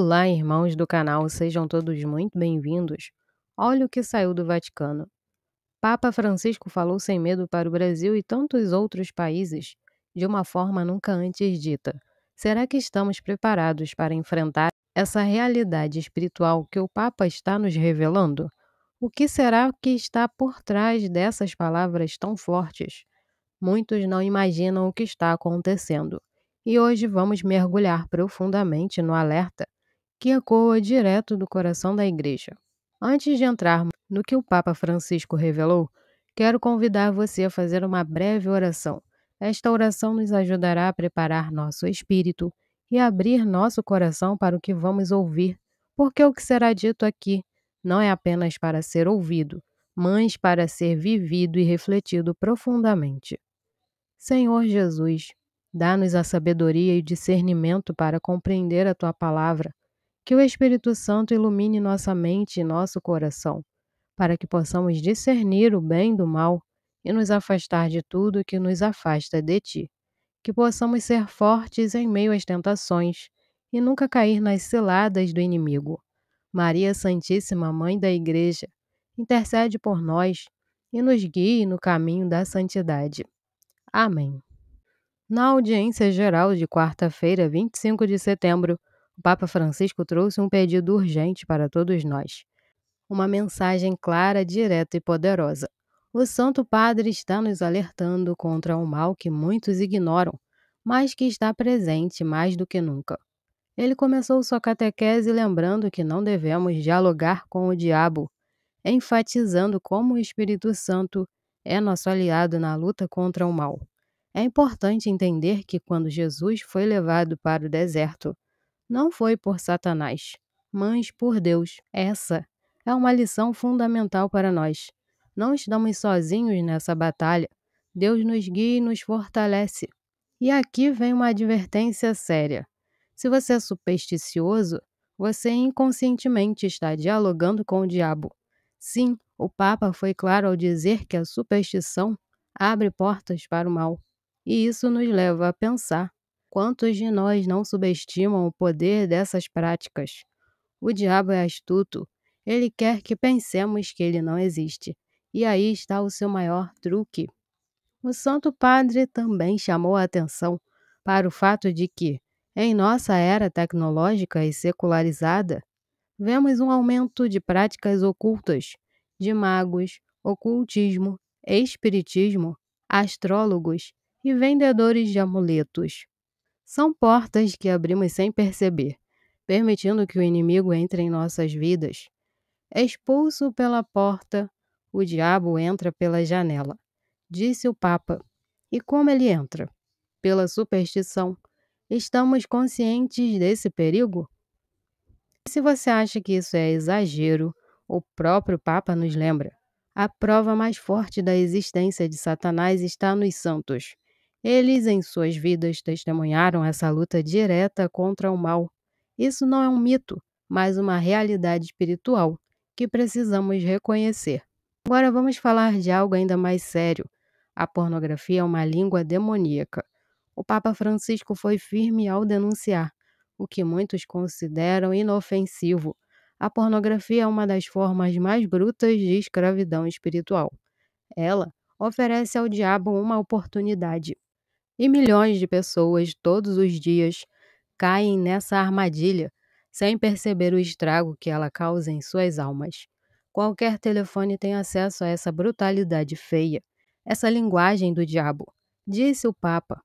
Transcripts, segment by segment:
Olá, irmãos do canal, sejam todos muito bem-vindos. Olha o que saiu do Vaticano. Papa Francisco falou sem medo para o Brasil e tantos outros países, de uma forma nunca antes dita. Será que estamos preparados para enfrentar essa realidade espiritual que o Papa está nos revelando? O que será que está por trás dessas palavras tão fortes? Muitos não imaginam o que está acontecendo e hoje vamos mergulhar profundamente no alerta que ecoa direto do coração da Igreja. Antes de entrarmos no que o Papa Francisco revelou, quero convidar você a fazer uma breve oração. Esta oração nos ajudará a preparar nosso espírito e abrir nosso coração para o que vamos ouvir, porque o que será dito aqui não é apenas para ser ouvido, mas para ser vivido e refletido profundamente. Senhor Jesus, dá-nos a sabedoria e discernimento para compreender a tua palavra que o Espírito Santo ilumine nossa mente e nosso coração, para que possamos discernir o bem do mal e nos afastar de tudo que nos afasta de ti. Que possamos ser fortes em meio às tentações e nunca cair nas ciladas do inimigo. Maria Santíssima, Mãe da Igreja, intercede por nós e nos guie no caminho da santidade. Amém. Na audiência geral de quarta-feira, 25 de setembro, o Papa Francisco trouxe um pedido urgente para todos nós. Uma mensagem clara, direta e poderosa. O Santo Padre está nos alertando contra um mal que muitos ignoram, mas que está presente mais do que nunca. Ele começou sua catequese lembrando que não devemos dialogar com o diabo, enfatizando como o Espírito Santo é nosso aliado na luta contra o mal. É importante entender que quando Jesus foi levado para o deserto, não foi por Satanás, mas por Deus. Essa é uma lição fundamental para nós. Não estamos sozinhos nessa batalha. Deus nos guia e nos fortalece. E aqui vem uma advertência séria. Se você é supersticioso, você inconscientemente está dialogando com o diabo. Sim, o Papa foi claro ao dizer que a superstição abre portas para o mal. E isso nos leva a pensar Quantos de nós não subestimam o poder dessas práticas? O diabo é astuto. Ele quer que pensemos que ele não existe. E aí está o seu maior truque. O Santo Padre também chamou a atenção para o fato de que, em nossa era tecnológica e secularizada, vemos um aumento de práticas ocultas, de magos, ocultismo, espiritismo, astrólogos e vendedores de amuletos. São portas que abrimos sem perceber, permitindo que o inimigo entre em nossas vidas. É expulso pela porta, o diabo entra pela janela, disse o Papa. E como ele entra? Pela superstição. Estamos conscientes desse perigo? E se você acha que isso é exagero, o próprio Papa nos lembra. A prova mais forte da existência de Satanás está nos santos. Eles, em suas vidas, testemunharam essa luta direta contra o mal. Isso não é um mito, mas uma realidade espiritual que precisamos reconhecer. Agora vamos falar de algo ainda mais sério. A pornografia é uma língua demoníaca. O Papa Francisco foi firme ao denunciar o que muitos consideram inofensivo. A pornografia é uma das formas mais brutas de escravidão espiritual. Ela oferece ao diabo uma oportunidade e milhões de pessoas todos os dias caem nessa armadilha sem perceber o estrago que ela causa em suas almas. Qualquer telefone tem acesso a essa brutalidade feia, essa linguagem do diabo, disse o Papa.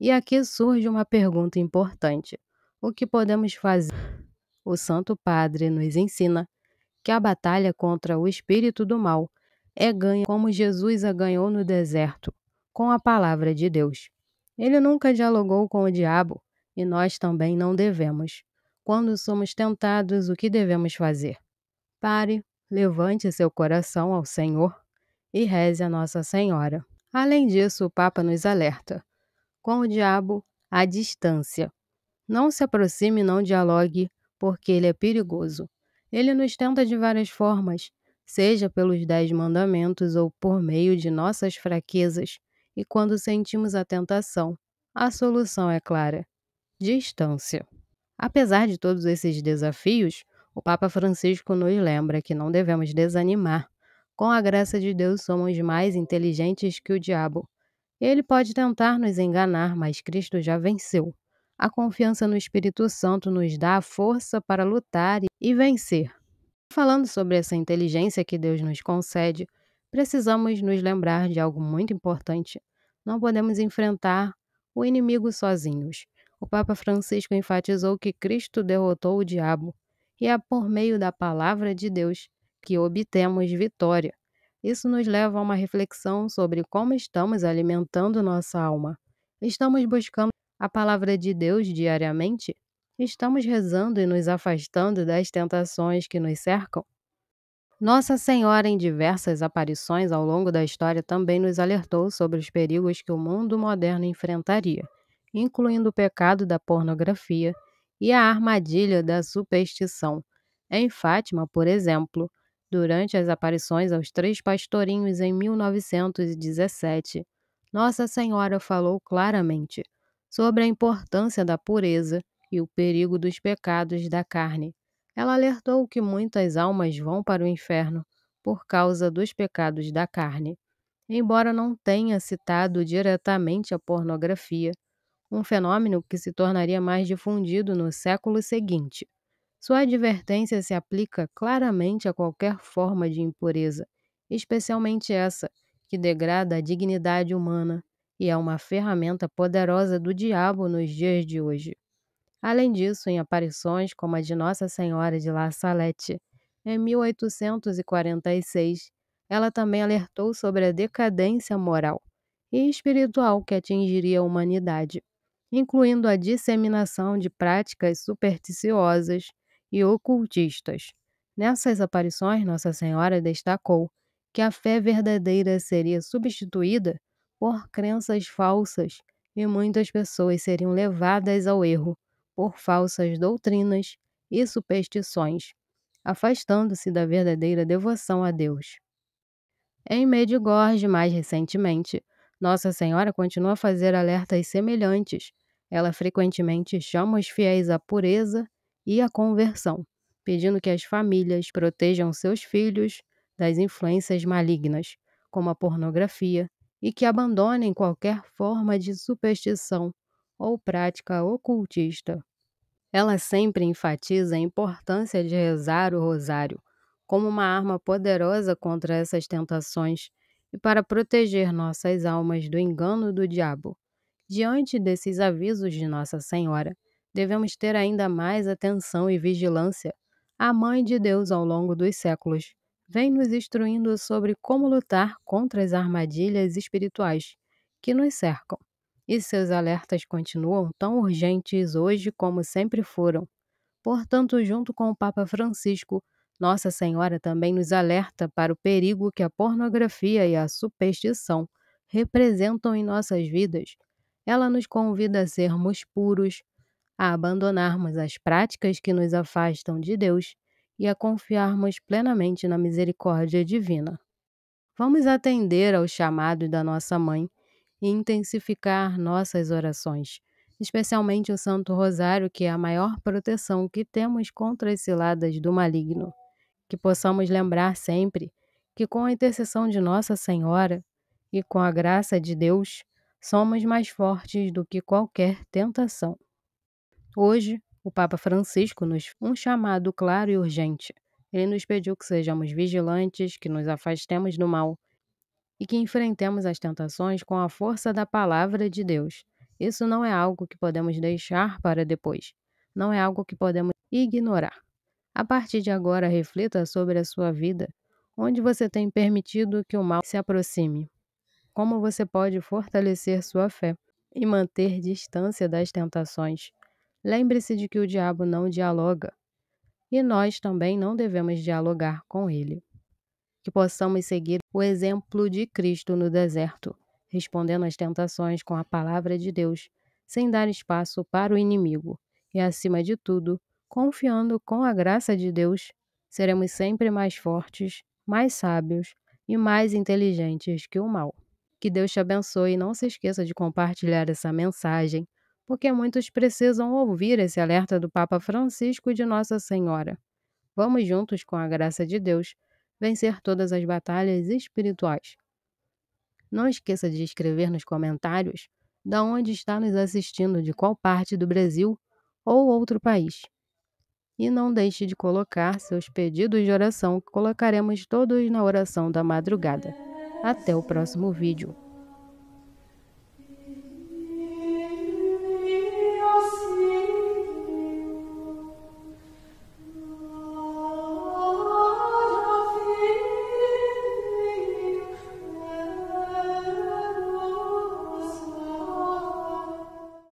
E aqui surge uma pergunta importante: o que podemos fazer? O Santo Padre nos ensina que a batalha contra o espírito do mal é ganha como Jesus a ganhou no deserto, com a palavra de Deus. Ele nunca dialogou com o diabo e nós também não devemos. Quando somos tentados, o que devemos fazer? Pare, levante seu coração ao Senhor e reze a Nossa Senhora. Além disso, o Papa nos alerta: com o diabo, à distância. Não se aproxime, não dialogue, porque ele é perigoso. Ele nos tenta de várias formas, seja pelos Dez Mandamentos ou por meio de nossas fraquezas, e quando sentimos a tentação, a solução é clara: distância. Apesar de todos esses desafios, o Papa Francisco nos lembra que não devemos desanimar. Com a graça de Deus, somos mais inteligentes que o diabo. Ele pode tentar nos enganar, mas Cristo já venceu. A confiança no Espírito Santo nos dá a força para lutar e vencer. Falando sobre essa inteligência que Deus nos concede, precisamos nos lembrar de algo muito importante. Não podemos enfrentar o inimigo sozinhos. O Papa Francisco enfatizou que Cristo derrotou o diabo e é por meio da palavra de Deus que obtemos vitória. Isso nos leva a uma reflexão sobre como estamos alimentando nossa alma. Estamos buscando a palavra de Deus diariamente? Estamos rezando e nos afastando das tentações que nos cercam? Nossa Senhora, em diversas aparições ao longo da história, também nos alertou sobre os perigos que o mundo moderno enfrentaria, incluindo o pecado da pornografia e a armadilha da superstição. Em Fátima, por exemplo, durante as aparições aos três pastorinhos em 1917, Nossa Senhora falou claramente sobre a importância da pureza e o perigo dos pecados da carne. Ela alertou que muitas almas vão para o inferno por causa dos pecados da carne. Embora não tenha citado diretamente a pornografia, um fenômeno que se tornaria mais difundido no século seguinte. Sua advertência se aplica claramente a qualquer forma de impureza, especialmente essa que degrada a dignidade humana e é uma ferramenta poderosa do diabo nos dias de hoje. Além disso, em aparições como a de Nossa Senhora de La Salette, em 1846, ela também alertou sobre a decadência moral e espiritual que atingiria a humanidade, incluindo a disseminação de práticas supersticiosas e ocultistas. Nessas aparições, Nossa Senhora destacou que a fé verdadeira seria substituída por crenças falsas e muitas pessoas seriam levadas ao erro por falsas doutrinas e superstições, afastando-se da verdadeira devoção a Deus. Em Medigorge, mais recentemente, Nossa Senhora continua a fazer alertas semelhantes. Ela frequentemente chama os fiéis à pureza e à conversão, pedindo que as famílias protejam seus filhos das influências malignas, como a pornografia, e que abandonem qualquer forma de superstição ou prática ocultista. Ela sempre enfatiza a importância de rezar o rosário como uma arma poderosa contra essas tentações e para proteger nossas almas do engano do diabo. Diante desses avisos de Nossa Senhora, devemos ter ainda mais atenção e vigilância. A Mãe de Deus, ao longo dos séculos, vem nos instruindo sobre como lutar contra as armadilhas espirituais que nos cercam e seus alertas continuam tão urgentes hoje como sempre foram. Portanto, junto com o Papa Francisco, Nossa Senhora também nos alerta para o perigo que a pornografia e a superstição representam em nossas vidas. Ela nos convida a sermos puros, a abandonarmos as práticas que nos afastam de Deus e a confiarmos plenamente na misericórdia divina. Vamos atender ao chamado da nossa mãe e intensificar nossas orações, especialmente o Santo Rosário, que é a maior proteção que temos contra as ciladas do maligno. Que possamos lembrar sempre que, com a intercessão de Nossa Senhora e com a graça de Deus, somos mais fortes do que qualquer tentação. Hoje, o Papa Francisco nos um chamado claro e urgente. Ele nos pediu que sejamos vigilantes, que nos afastemos do mal e que enfrentemos as tentações com a força da palavra de Deus. Isso não é algo que podemos deixar para depois, não é algo que podemos ignorar. A partir de agora, reflita sobre a sua vida, onde você tem permitido que o mal se aproxime. Como você pode fortalecer sua fé e manter distância das tentações? Lembre-se de que o diabo não dialoga e nós também não devemos dialogar com ele que possamos seguir o exemplo de Cristo no deserto, respondendo às tentações com a palavra de Deus, sem dar espaço para o inimigo, e acima de tudo, confiando com a graça de Deus, seremos sempre mais fortes, mais sábios e mais inteligentes que o mal. Que Deus te abençoe e não se esqueça de compartilhar essa mensagem, porque muitos precisam ouvir esse alerta do Papa Francisco e de Nossa Senhora. Vamos juntos com a graça de Deus vencer todas as batalhas espirituais. Não esqueça de escrever nos comentários da onde está nos assistindo, de qual parte do Brasil ou outro país. E não deixe de colocar seus pedidos de oração, que colocaremos todos na oração da madrugada. Até o próximo vídeo.